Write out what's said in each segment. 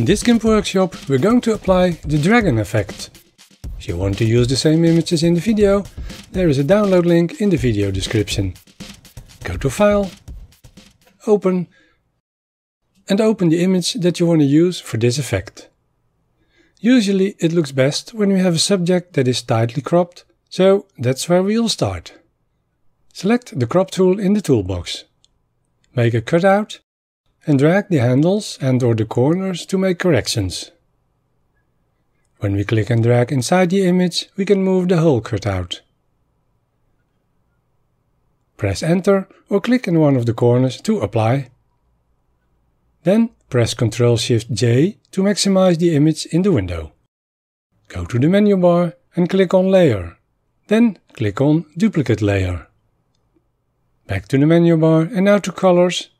In this GIMP workshop we're going to apply the dragon effect. If you want to use the same images in the video, there is a download link in the video description. Go to File, Open and open the image that you want to use for this effect. Usually it looks best when we have a subject that is tightly cropped, so that's where we'll start. Select the crop tool in the toolbox. Make a cutout and drag the handles and or the corners to make corrections. When we click and drag inside the image, we can move the hole cutout. out. Press enter or click in one of the corners to apply. Then press Ctrl Shift J to maximize the image in the window. Go to the menu bar and click on Layer. Then click on Duplicate Layer. Back to the menu bar and now to Colors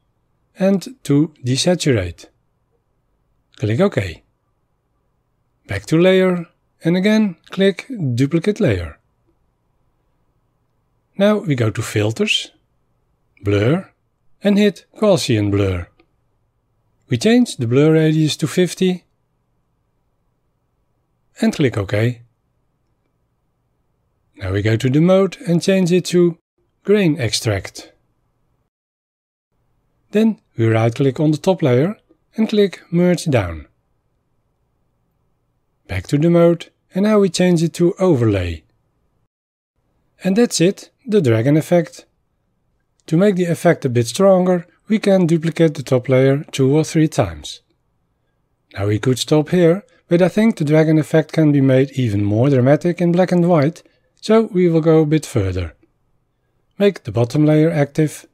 and to desaturate. Click OK. Back to layer and again click duplicate layer. Now we go to filters, blur and hit Gaussian blur. We change the blur radius to 50 and click OK. Now we go to the mode and change it to grain extract. Then we right click on the top layer and click merge down. Back to the mode and now we change it to overlay. And that's it, the dragon effect. To make the effect a bit stronger, we can duplicate the top layer two or three times. Now we could stop here, but I think the dragon effect can be made even more dramatic in black and white, so we will go a bit further. Make the bottom layer active,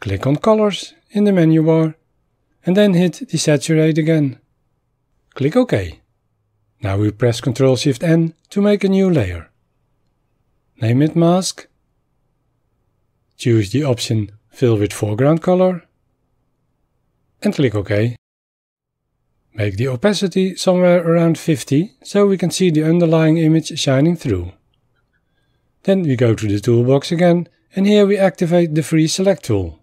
click on colors in the menu bar and then hit desaturate again. Click OK. Now we press Ctrl Shift N to make a new layer. Name it mask. Choose the option fill with foreground color and click OK. Make the opacity somewhere around 50 so we can see the underlying image shining through. Then we go to the toolbox again and here we activate the free select tool.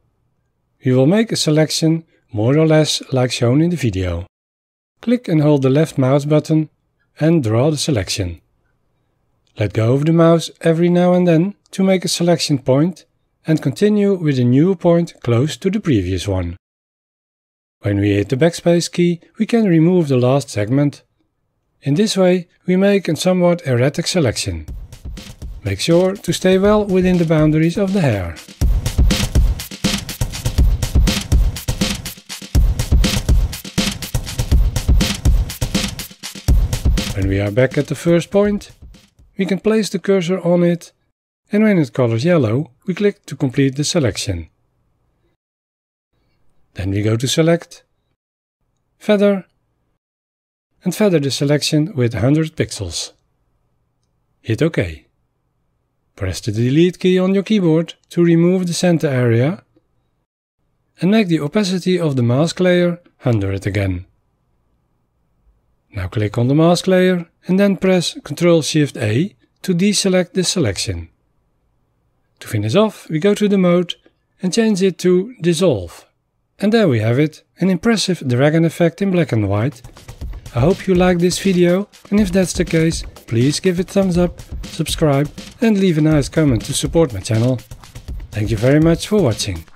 We will make a selection more or less like shown in the video. Click and hold the left mouse button and draw the selection. Let go of the mouse every now and then to make a selection point and continue with a new point close to the previous one. When we hit the backspace key, we can remove the last segment. In this way, we make a somewhat erratic selection. Make sure to stay well within the boundaries of the hair. When we are back at the first point, we can place the cursor on it and when it colors yellow, we click to complete the selection. Then we go to select, feather, and feather the selection with 100 pixels. Hit OK. Press the delete key on your keyboard to remove the center area and make the opacity of the mask layer 100 again. Now click on the mask layer and then press Ctrl Shift A to deselect the selection. To finish off, we go to the mode and change it to Dissolve. And there we have it, an impressive dragon effect in black and white. I hope you liked this video and if that's the case, please give it thumbs up, subscribe and leave a nice comment to support my channel. Thank you very much for watching.